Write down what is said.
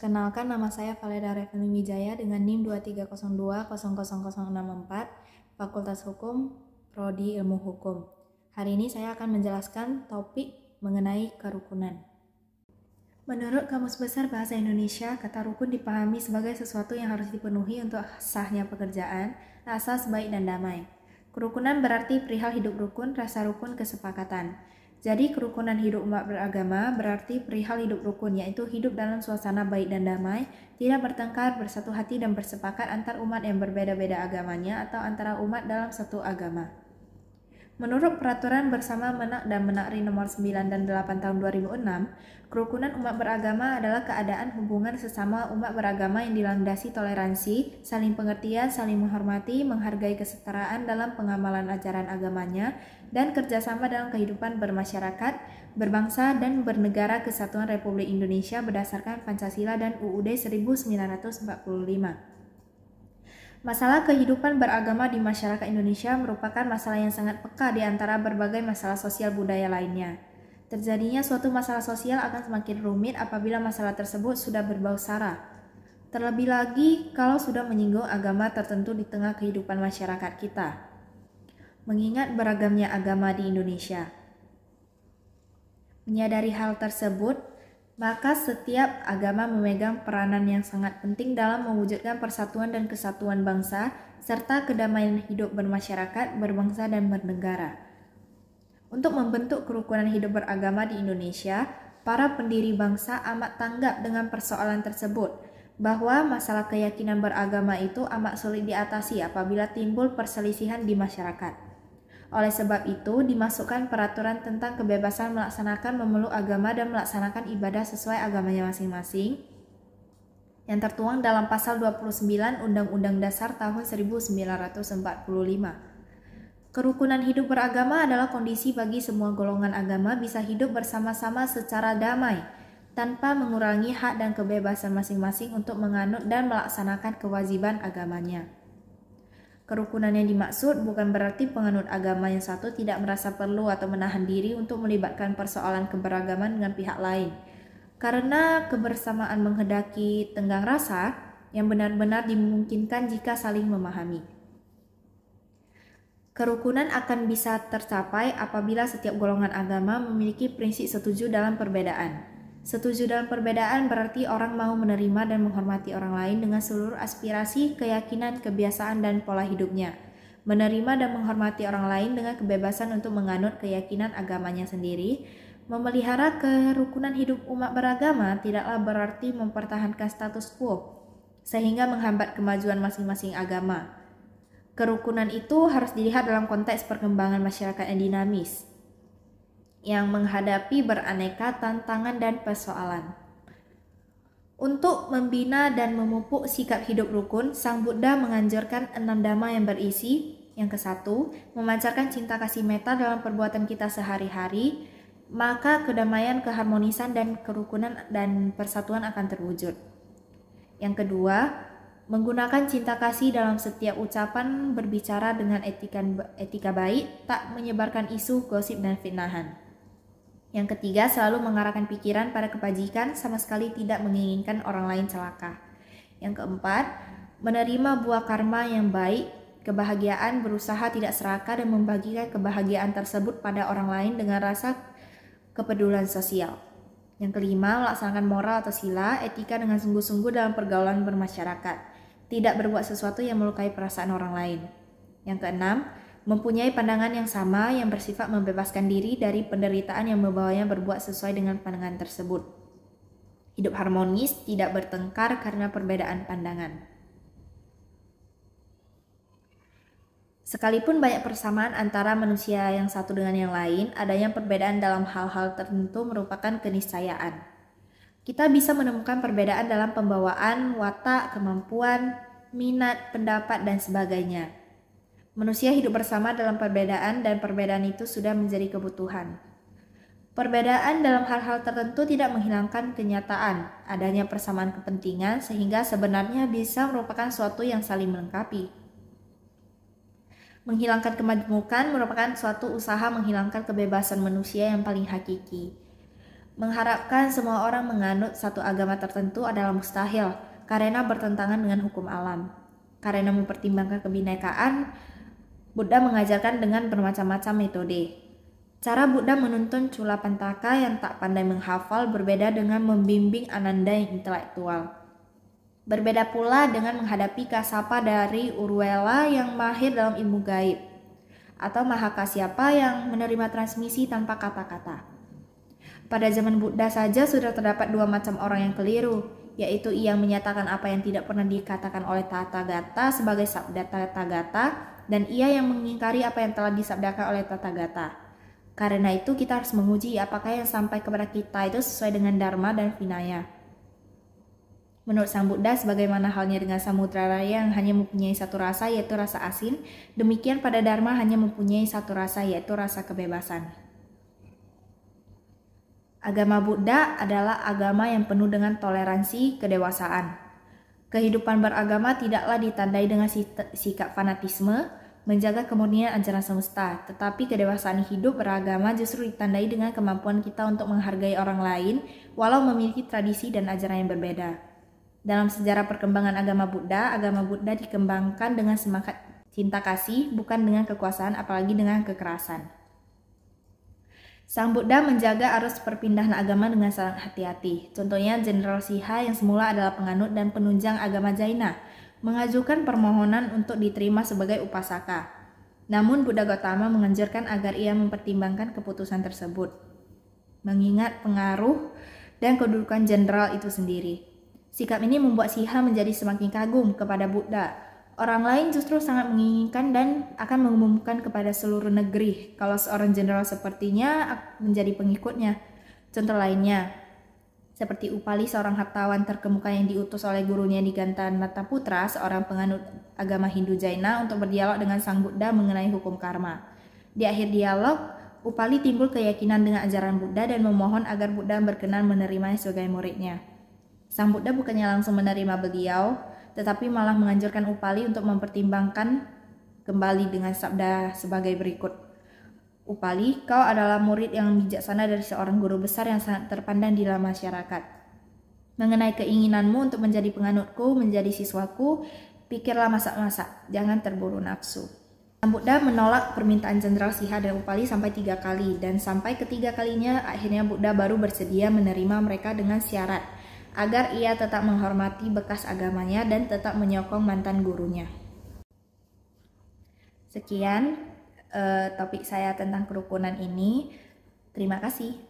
Perkenalkan nama saya Valeda Reveni Wijaya dengan NIM 2302-00064, Fakultas Hukum, Prodi Ilmu Hukum. Hari ini saya akan menjelaskan topik mengenai kerukunan. Menurut Kamus Besar Bahasa Indonesia, kata rukun dipahami sebagai sesuatu yang harus dipenuhi untuk sahnya pekerjaan, asas baik dan damai. Kerukunan berarti perihal hidup rukun, rasa rukun, kesepakatan. Jadi kerukunan hidup umat beragama berarti perihal hidup rukun, yaitu hidup dalam suasana baik dan damai, tidak bertengkar, bersatu hati dan bersepakat antar umat yang berbeda-beda agamanya atau antara umat dalam satu agama. Menurut peraturan bersama Menak dan Menakri nomor 9 dan 8 tahun 2006, kerukunan umat beragama adalah keadaan hubungan sesama umat beragama yang dilandasi toleransi, saling pengertian, saling menghormati, menghargai kesetaraan dalam pengamalan ajaran agamanya, dan kerjasama dalam kehidupan bermasyarakat, berbangsa, dan bernegara Kesatuan Republik Indonesia berdasarkan Pancasila dan UUD 1945. Masalah kehidupan beragama di masyarakat Indonesia merupakan masalah yang sangat peka di antara berbagai masalah sosial budaya lainnya. Terjadinya suatu masalah sosial akan semakin rumit apabila masalah tersebut sudah berbau sara. Terlebih lagi kalau sudah menyinggung agama tertentu di tengah kehidupan masyarakat kita. Mengingat beragamnya agama di Indonesia. Menyadari hal tersebut, maka setiap agama memegang peranan yang sangat penting dalam mewujudkan persatuan dan kesatuan bangsa serta kedamaian hidup bermasyarakat, berbangsa dan bernegara. Untuk membentuk kerukunan hidup beragama di Indonesia, para pendiri bangsa amat tanggap dengan persoalan tersebut bahwa masalah keyakinan beragama itu amat sulit diatasi apabila timbul perselisihan di masyarakat. Oleh sebab itu, dimasukkan peraturan tentang kebebasan melaksanakan memeluk agama dan melaksanakan ibadah sesuai agamanya masing-masing yang tertuang dalam pasal 29 Undang-Undang Dasar tahun 1945. Kerukunan hidup beragama adalah kondisi bagi semua golongan agama bisa hidup bersama-sama secara damai tanpa mengurangi hak dan kebebasan masing-masing untuk menganut dan melaksanakan kewajiban agamanya. Kerukunan yang dimaksud bukan berarti penganut agama yang satu tidak merasa perlu atau menahan diri untuk melibatkan persoalan keberagaman dengan pihak lain. Karena kebersamaan menghendaki tenggang rasa yang benar-benar dimungkinkan jika saling memahami. Kerukunan akan bisa tercapai apabila setiap golongan agama memiliki prinsip setuju dalam perbedaan. Setuju dalam perbedaan berarti orang mau menerima dan menghormati orang lain dengan seluruh aspirasi, keyakinan, kebiasaan, dan pola hidupnya. Menerima dan menghormati orang lain dengan kebebasan untuk menganut keyakinan agamanya sendiri. Memelihara kerukunan hidup umat beragama tidaklah berarti mempertahankan status quo, sehingga menghambat kemajuan masing-masing agama. Kerukunan itu harus dilihat dalam konteks perkembangan masyarakat yang dinamis yang menghadapi beraneka tantangan dan persoalan. Untuk membina dan memupuk sikap hidup rukun, Sang Buddha menganjurkan enam dhamma yang berisi yang kesatu, memancarkan cinta kasih meta dalam perbuatan kita sehari-hari, maka kedamaian, keharmonisan, dan kerukunan dan persatuan akan terwujud. Yang kedua, menggunakan cinta kasih dalam setiap ucapan berbicara dengan etika, etika baik, tak menyebarkan isu, gosip, dan fitnahan. Yang ketiga, selalu mengarahkan pikiran pada kebajikan, sama sekali tidak menginginkan orang lain celaka. Yang keempat, menerima buah karma yang baik, kebahagiaan, berusaha tidak serakah, dan membagikan kebahagiaan tersebut pada orang lain dengan rasa kepedulian sosial. Yang kelima, melaksanakan moral atau sila, etika dengan sungguh-sungguh dalam pergaulan bermasyarakat. Tidak berbuat sesuatu yang melukai perasaan orang lain. Yang keenam, mempunyai pandangan yang sama yang bersifat membebaskan diri dari penderitaan yang membawanya berbuat sesuai dengan pandangan tersebut. Hidup harmonis tidak bertengkar karena perbedaan pandangan. Sekalipun banyak persamaan antara manusia yang satu dengan yang lain, adanya perbedaan dalam hal-hal tertentu merupakan keniscayaan. Kita bisa menemukan perbedaan dalam pembawaan, watak, kemampuan, minat, pendapat, dan sebagainya. Manusia hidup bersama dalam perbedaan dan perbedaan itu sudah menjadi kebutuhan. Perbedaan dalam hal-hal tertentu tidak menghilangkan kenyataan adanya persamaan kepentingan sehingga sebenarnya bisa merupakan suatu yang saling melengkapi. Menghilangkan kemajemukan merupakan suatu usaha menghilangkan kebebasan manusia yang paling hakiki. Mengharapkan semua orang menganut satu agama tertentu adalah mustahil karena bertentangan dengan hukum alam. Karena mempertimbangkan kebinekaan, Buddha mengajarkan dengan bermacam-macam metode. Cara Buddha menuntun Cula Pentaka yang tak pandai menghafal berbeda dengan membimbing Ananda yang intelektual. Berbeda pula dengan menghadapi kasapa dari Urwela yang mahir dalam ilmu gaib atau Mahakasyapa yang menerima transmisi tanpa kata-kata. Pada zaman Buddha saja sudah terdapat dua macam orang yang keliru, yaitu yang menyatakan apa yang tidak pernah dikatakan oleh Tathagata sebagai sabda Tathagata dan ia yang mengingkari apa yang telah disabdakan oleh Tathagata. Karena itu kita harus menguji apakah yang sampai kepada kita itu sesuai dengan Dharma dan Vinaya. Menurut Sang Buddha, sebagaimana halnya dengan samudra raya yang hanya mempunyai satu rasa yaitu rasa asin, demikian pada Dharma hanya mempunyai satu rasa yaitu rasa kebebasan. Agama Buddha adalah agama yang penuh dengan toleransi kedewasaan, Kehidupan beragama tidaklah ditandai dengan sikap fanatisme, menjaga kemurnian ajaran semesta, tetapi kedewasaan hidup beragama justru ditandai dengan kemampuan kita untuk menghargai orang lain walau memiliki tradisi dan ajaran yang berbeda. Dalam sejarah perkembangan agama Buddha, agama Buddha dikembangkan dengan semangat cinta kasih, bukan dengan kekuasaan apalagi dengan kekerasan. Sang Buddha menjaga arus perpindahan agama dengan sangat hati-hati. Contohnya Jenderal Siha yang semula adalah penganut dan penunjang agama Jaina, mengajukan permohonan untuk diterima sebagai upasaka. Namun Buddha Gautama menganjurkan agar ia mempertimbangkan keputusan tersebut, mengingat pengaruh dan kedudukan jenderal itu sendiri. Sikap ini membuat Siha menjadi semakin kagum kepada Buddha. Orang lain justru sangat menginginkan dan akan mengumumkan kepada seluruh negeri kalau seorang jenderal sepertinya menjadi pengikutnya. Contoh lainnya, seperti Upali seorang hartawan terkemuka yang diutus oleh gurunya di Digantan Putra, seorang penganut agama Hindu Jaina untuk berdialog dengan Sang Buddha mengenai hukum karma. Di akhir dialog, Upali timbul keyakinan dengan ajaran Buddha dan memohon agar Buddha berkenan menerimanya sebagai muridnya. Sang Buddha bukannya langsung menerima beliau, tetapi malah menganjurkan Upali untuk mempertimbangkan kembali dengan sabda sebagai berikut. Upali, kau adalah murid yang bijaksana dari seorang guru besar yang sangat terpandang di dalam masyarakat. Mengenai keinginanmu untuk menjadi penganutku, menjadi siswaku, pikirlah masak-masak, jangan terburu nafsu. Buddha menolak permintaan Jenderal Siha dan Upali sampai tiga kali, dan sampai ketiga kalinya akhirnya Buddha baru bersedia menerima mereka dengan syarat, agar ia tetap menghormati bekas agamanya dan tetap menyokong mantan gurunya. Sekian uh, topik saya tentang kerukunan ini. Terima kasih.